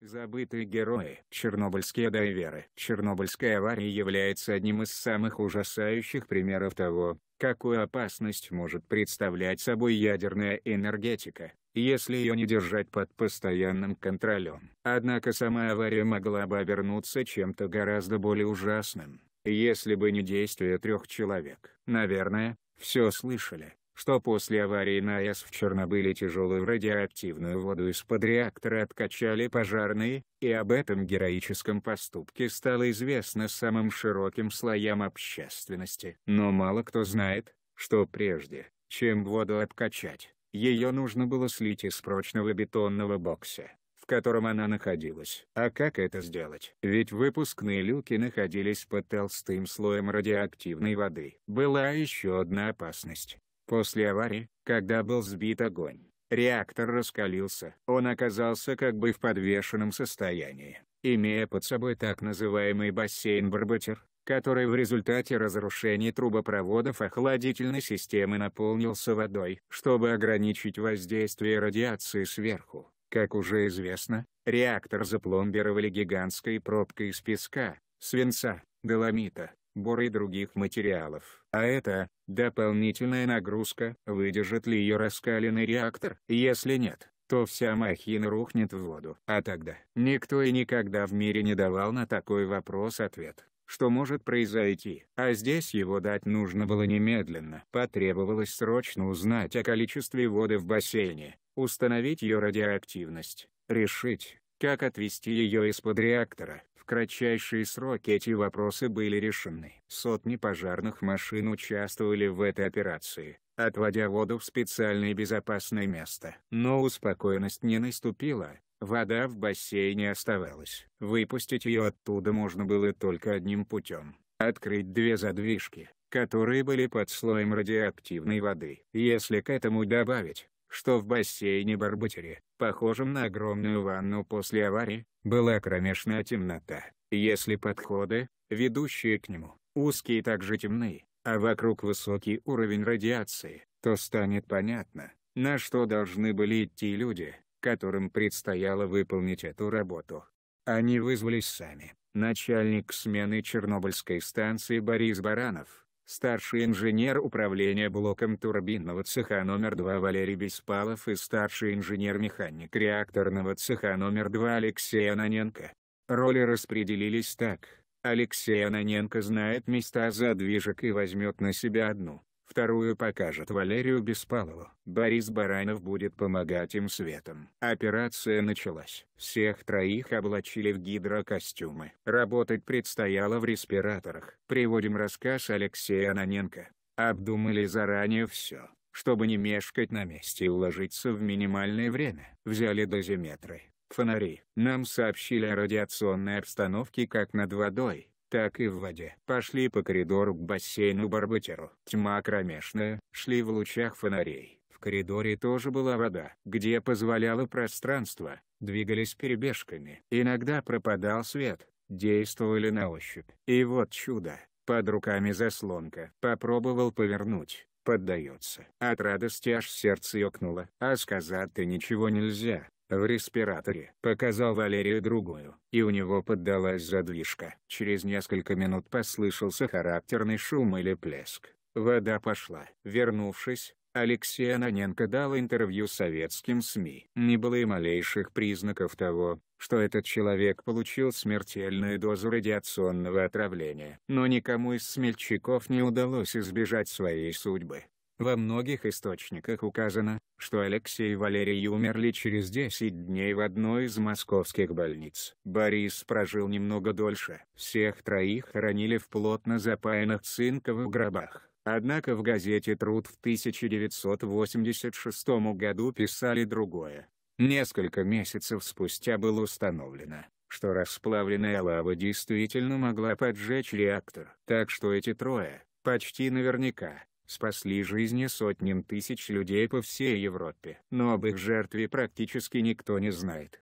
Забытые герои. Чернобыльские дайверы. Чернобыльская авария является одним из самых ужасающих примеров того, какую опасность может представлять собой ядерная энергетика, если ее не держать под постоянным контролем. Однако сама авария могла бы обернуться чем-то гораздо более ужасным, если бы не действия трех человек. Наверное, все слышали что после аварии на АЭС в Чернобыле тяжелую радиоактивную воду из-под реактора откачали пожарные, и об этом героическом поступке стало известно самым широким слоям общественности. Но мало кто знает, что прежде, чем воду откачать, ее нужно было слить из прочного бетонного бокса, в котором она находилась. А как это сделать? Ведь выпускные люки находились под толстым слоем радиоактивной воды. Была еще одна опасность. После аварии, когда был сбит огонь, реактор раскалился, он оказался как бы в подвешенном состоянии, имея под собой так называемый бассейн-барбатер, который в результате разрушения трубопроводов охладительной системы наполнился водой. Чтобы ограничить воздействие радиации сверху, как уже известно, реактор запломбировали гигантской пробкой из песка, свинца, доломита, бор и других материалов. А это, дополнительная нагрузка. Выдержит ли ее раскаленный реактор? Если нет, то вся махина рухнет в воду. А тогда? Никто и никогда в мире не давал на такой вопрос ответ что может произойти. А здесь его дать нужно было немедленно. Потребовалось срочно узнать о количестве воды в бассейне, установить ее радиоактивность, решить, как отвести ее из-под реактора, кратчайшие сроки эти вопросы были решены. Сотни пожарных машин участвовали в этой операции, отводя воду в специальное безопасное место. Но успокоенность не наступила, Вода в бассейне оставалась. Выпустить ее оттуда можно было только одним путем. Открыть две задвижки, которые были под слоем радиоактивной воды. Если к этому добавить, что в бассейне Барбатери, похожем на огромную ванну после аварии, была кромешная темнота, если подходы, ведущие к нему, узкие также темные, а вокруг высокий уровень радиации, то станет понятно, на что должны были идти люди, которым предстояло выполнить эту работу. Они вызвались сами. Начальник смены Чернобыльской станции Борис Баранов, старший инженер управления блоком турбинного цеха номер 2 Валерий Беспалов и старший инженер-механик реакторного цеха номер 2 Алексей Ананенко. Роли распределились так, Алексей Ананенко знает места задвижек и возьмет на себя одну. Вторую покажет Валерию Беспалову. Борис Баранов будет помогать им светом. Операция началась. Всех троих облачили в гидрокостюмы. Работать предстояло в респираторах. Приводим рассказ Алексея Ананенко. Обдумали заранее все, чтобы не мешкать на месте и уложиться в минимальное время. Взяли дозиметры, фонари. Нам сообщили о радиационной обстановке как над водой, так и в воде. Пошли по коридору к бассейну Барбатеру. Тьма кромешная, шли в лучах фонарей. В коридоре тоже была вода, где позволяло пространство, двигались перебежками. Иногда пропадал свет, действовали на ощупь. И вот чудо, под руками заслонка. Попробовал повернуть, поддается. От радости аж сердце ёкнуло. А сказать-то ничего нельзя, в респираторе», — показал Валерию другую, и у него поддалась задвижка. Через несколько минут послышался характерный шум или плеск. Вода пошла. Вернувшись, Алексей Ананенко дал интервью советским СМИ. Не было и малейших признаков того, что этот человек получил смертельную дозу радиационного отравления. Но никому из смельчаков не удалось избежать своей судьбы. Во многих источниках указано, что Алексей и Валерий умерли через 10 дней в одной из московских больниц. Борис прожил немного дольше. Всех троих хоронили в плотно запаянных цинковых гробах. Однако в газете «Труд» в 1986 году писали другое. Несколько месяцев спустя было установлено, что расплавленная лава действительно могла поджечь реактор. Так что эти трое, почти наверняка, спасли жизни сотням тысяч людей по всей Европе. Но об их жертве практически никто не знает.